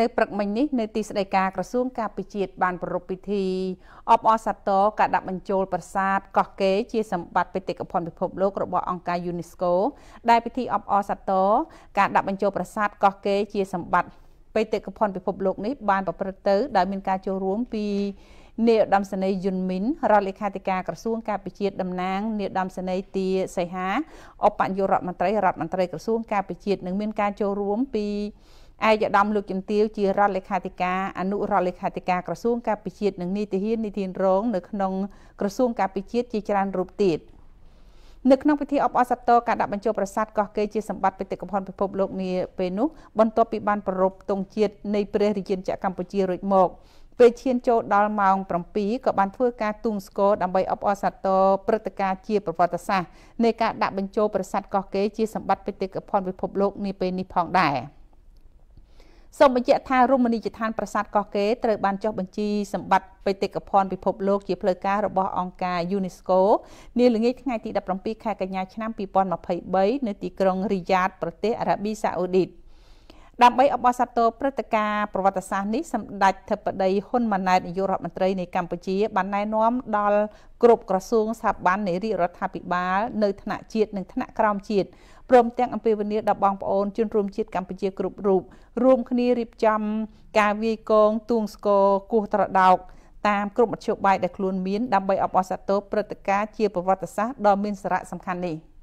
នៅព្រឹកមិញនេះនៅទីស្តីការក្រសួងការពិជាតិបានប្រារព្ធពិធីអបអរសាទរការដាក់បញ្ចូលប្រាសាទកោះកេរជាសម្បត្តិបេតិកភណ្ឌពិភពលោករបស់អង្គការ UNESCO ដែលពិធីអបអរសាទរការដាក់បញ្ចូលប្រាសាទកោះកេរជាសម្បត្តិបេតិកភណ្ឌពិភពលោកនេះបានប្រព្រឹត្តទៅដោយមានការចូលរួមពីនាយឧត្តមសេនីយ៍យុនមីនរដ្ឋលេខាធិការក្រសួងការពិជាតិតំណាងនាយឧត្តមសេនីយ៍ទាសីហាអបបញ្ញរដ្ឋមន្ត្រីរដ្ឋមន្ត្រីក្រសួងការពិជាតិនឹងមានការចូលរួមពីឯកឧត្តមលោកជំទាវជារដ្ឋលេខាធិការអនុរដ្ឋលេខាធិការក្រសួងការពិជាតិនិងនីតិហាននីតិរងនៅក្នុងក្រសួងការពិជាតិជាច្រើនរូបទៀតនៅក្នុងពិធីអបអរសាទរការដាក់បញ្ចូលប្រាសាទកោះកេរជាសម្បត្តិបេតិកភណ្ឌពិភពលោកនាពេលនោះបន្ទាប់ពីបានប្ររពទង់ជាតិនៃព្រះរាជាណាចក្រកម្ពុជារួចមកពេលឈានចូលដល់ម៉ោង7ក៏បានធ្វើការទូងស្គរដើម្បីអបអរសាទរព្រឹត្តិការណ៍ជាប្រវត្តិសាស្ត្រនៃការដាក់បញ្ចូលប្រាសាទកោះកេរជាសម្បត្តិបេតិកភណ្ឌពិភពលោកនាពេលនេះផងដែរ។សូមបញ្ជាក់ថារមណីយដ្ឋានប្រាសាទកោះកេរត្រូវបានចុះបញ្ជីសម្បត្តិបេតិកភណ្ឌពិភពលោកជាផ្លូវការរបស់អង្គការ UNESCO នាល្ងាចថ្ងៃទី17ខែកញ្ញាឆ្នាំ2023នៅទីក្រុងរីយ៉ាតប្រទេសអារ៉ាប៊ីសាអូឌីត។ដើម្បីអបអរសាទរព្រឹត្តិការណ៍ប្រវត្តិសាស្ត្រនេះសម្ដេចធិបតីហ៊ុនម៉ាណែតនាយករដ្ឋមន្ត្រីនៃកម្ពុជា បានណែនាំដល់គ្រប់ក្រសួងស្ថាប័ននៃរាជរដ្ឋាភិបាល នៅថ្នាក់ជាតិនិងថ្នាក់ក្រោមជាតិព្រមទាំងអំពាវនាវដល់បងប្អូនជនរួមជាតិកម្ពុជាគ្រប់រូបរួមគ្នារៀបចំការវាយកងទួងស្គរគោះត្រដោកតាមគ្រប់មធ្យោបាយដែលខ្លួនមានដើម្បីអបអរសាទរព្រឹត្តិការណ៍ជាប្រវត្តិសាស្ត្រដ៏មានសារៈសំខាន់នេះ។